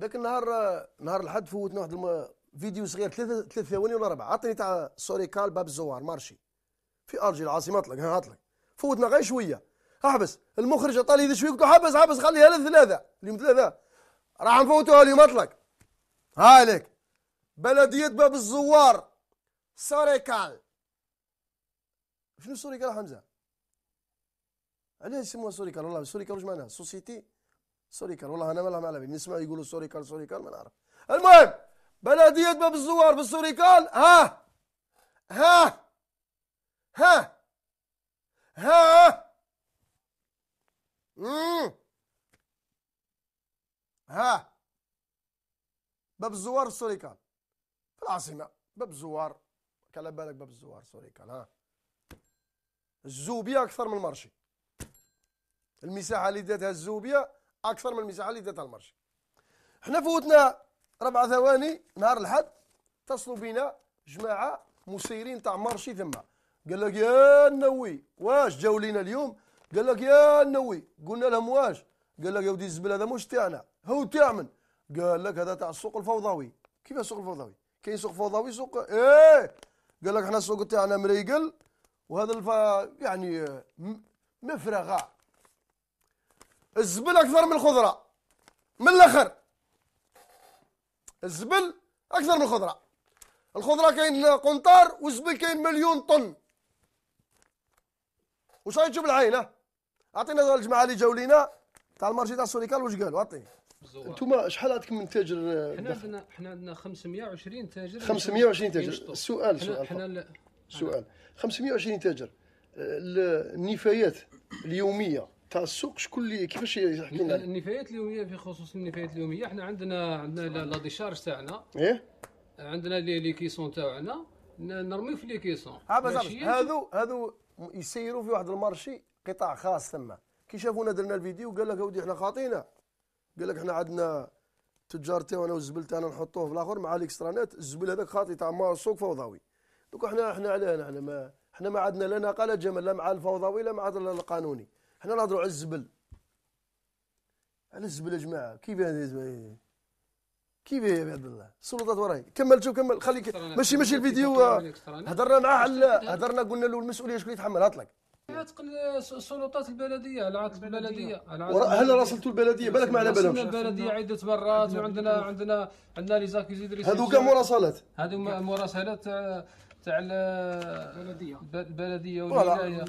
ذاك النهار نهار الحد فوتنا واحد فيديو صغير ثلاثة ثلاث ثواني ولا أربعة عطني تاع سوري كال باب الزوار مارشي في أرجي العاصمة أطلق ها أطلق فوتنا غير شوية احبس المخرج عطاني ذي شوية قلت له حبس حبس خليها للثلاثة اليوم ثلاثة راح نفوتوها اليوم أطلق هالك بلدية باب الزوار سوري كال شنو سوري كال حمزة؟ علاش يسموها كال والله سوري كال واش معناها؟ سوسيتي سوري كان والله انا ما لها معنى نسمع يقولوا سوري كان سوري كان ما نعرف المهم بلديه باب الزوار بالسوري كان ها ها ها ها مم. ها باب الزوار السوري كان في العاصمه باب الزوار كلا بالك باب الزوار سوري كان ها الزوبيه اكثر من المرشي المساحه اللي داتها الزوبيه اكثر من المساحه اللي داتها المرشي حنا فوتنا ربع ثواني نهار الحد اتصلوا بينا جماعه مسيرين تاع مارشي ثم قال لك يا النوي واش جاو لينا اليوم قال لك يا النوي قلنا لهم واش قال لك يا ودي الزبل هذا مش تاعنا هو تاع من قال لك هذا تاع السوق الفوضوي كيف السوق الفوضوي كاين سوق فوضوي سوق ايه قال لك حنا السوق تاعنا مريقل وهذا الف... يعني مفرغه الزبل اكثر من الخضره من الاخر الزبل اكثر من الخضره الخضره كاين قنطار والزبل كاين مليون طن واش غادي تشوف العين اعطينا الجماعه اللي جاو لينا تاع المارشي تاع السوريكال واش قالوا اعطيه انتوما شحال عندكم من تاجر آه، حنا عندنا حنا عندنا 520 تاجر 520 تاجر السؤال سؤال حنا سؤال 520 تاجر آه، النفايات اليوميه تاع السوق شكون اللي كيفاش يحكي لنا النفايات اليوميه في خصوص النفايات اليوميه احنا عندنا عندنا لا ديشارج تاعنا ايه عندنا لي لي كيسون تاعنا نرميو في لي كيسون هذو هذو يسيروا في واحد المارشي قطاع خاص تما كي شافونا درنا الفيديو قال لك اودي احنا خاطينا قال لك احنا عندنا التجار تاعنا والزبل تاعنا نحطوه في الاخر مع الاكسترانات الزبل هذاك خاطي تاع ما السوق فوضوي دوك احنا احنا علينا احنا ما احنا ما عندنا لا لا جمل لا مع الفوضوي لا مع القانوني حنا نهضروا على الزبل على الزبل يا جماعه كيف هذا كيف يا عبد الله السلطات وراي كمل شوف كمل خليك ماشي ماشي الفيديو هضرنا معاه على هضرنا قلنا له المسؤوليه شكون يتحمل هطلق عاتق السلطات البلديه العاتق البلديه هل راسلتوا البلديه بالك ما على بالهمش البلديه عده مرات وعندنا عندنا عندنا لي زاكوزي هذوك مراسلات هذو مراسلات آه، تاع البلديه البلديه والولايه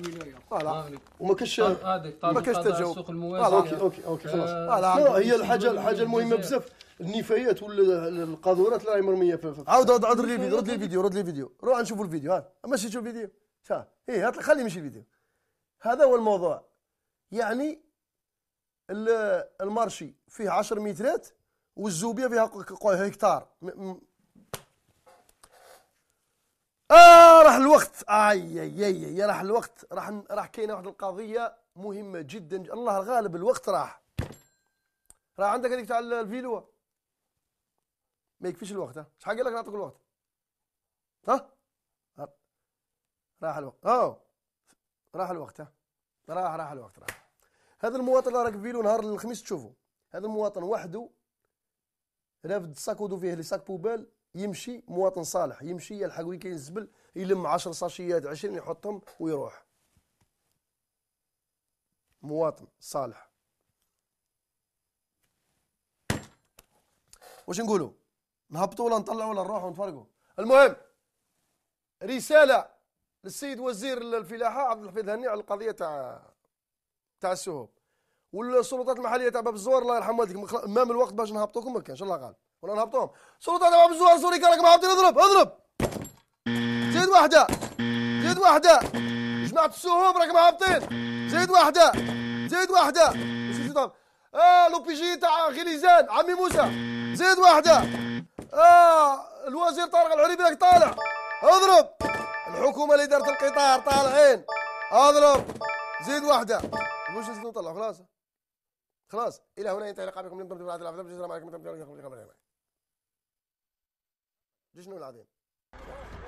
فوالا وما كاش آه، ما كاش تجاوب السوق اوكي اوكي اوكي خلاص آه، هي الحاجه الحاجه المهمه بزاف النفايات والقاذورات اللي راهي مرميه في عاود عاود رد لي فيديو رد لي فيديو رد لي فيديو روح نشوفوا الفيديو ها ماشي تشوف الفيديو شاه ايه خلي يمشي الفيديو هذا هو الموضوع يعني المارشي فيه 10 مترات والزوبيه فيها هكتار آه راح الوقت اي اي اي راح الوقت راح راح كاينه واحد القضيه مهمه جدا الله الغالب الوقت راح راه عندك هذيك تاع الفيلو ما يكفيش الوقت ها شحال قال لك نعطيك الوقت ها راح الوقت اه راح الوقت راح راح الوقت راح هذا المواطن اللي راك فيلو نهار الخميس تشوفو هذا المواطن وحده رافد الساك ودو فيه لي ساك بوبال يمشي مواطن صالح يمشي يلحق وين كاين الزبل يلم 10 ساشيات 20 يحطهم ويروح مواطن صالح واش نقولوا نهبطوا ولا نطلعوا ولا نروحوا نتفرقوا المهم رساله للسيد وزير الفلاحه عبد الحفيظ هني على القضيه تاع تاع السهوب والسلطات المحليه تاع باب الزوار الله يرحم والديك مام الوقت باش نهبطوكم ما كانش الله غالب ولا نهبطوهم سلطات باب الزوار سوري لك ما هابطين اضرب اضرب زيد واحده زيد واحده جماعه السهوب راك ما هابطين زيد واحده زيد واحده اه لو بي جي تاع غليزان عمي موسى زيد واحده اه الوزير طارق العريبي راك طالع اضرب الحكومه اللي دارت القطار طالعين اضرب زيد واحده واش نزيد نطلع خلاص خلاص الى هنا ينتهي لقاء بكم نضرب بعد العبد السلام عليكم ورحمه الله وبركاته جشن العظيم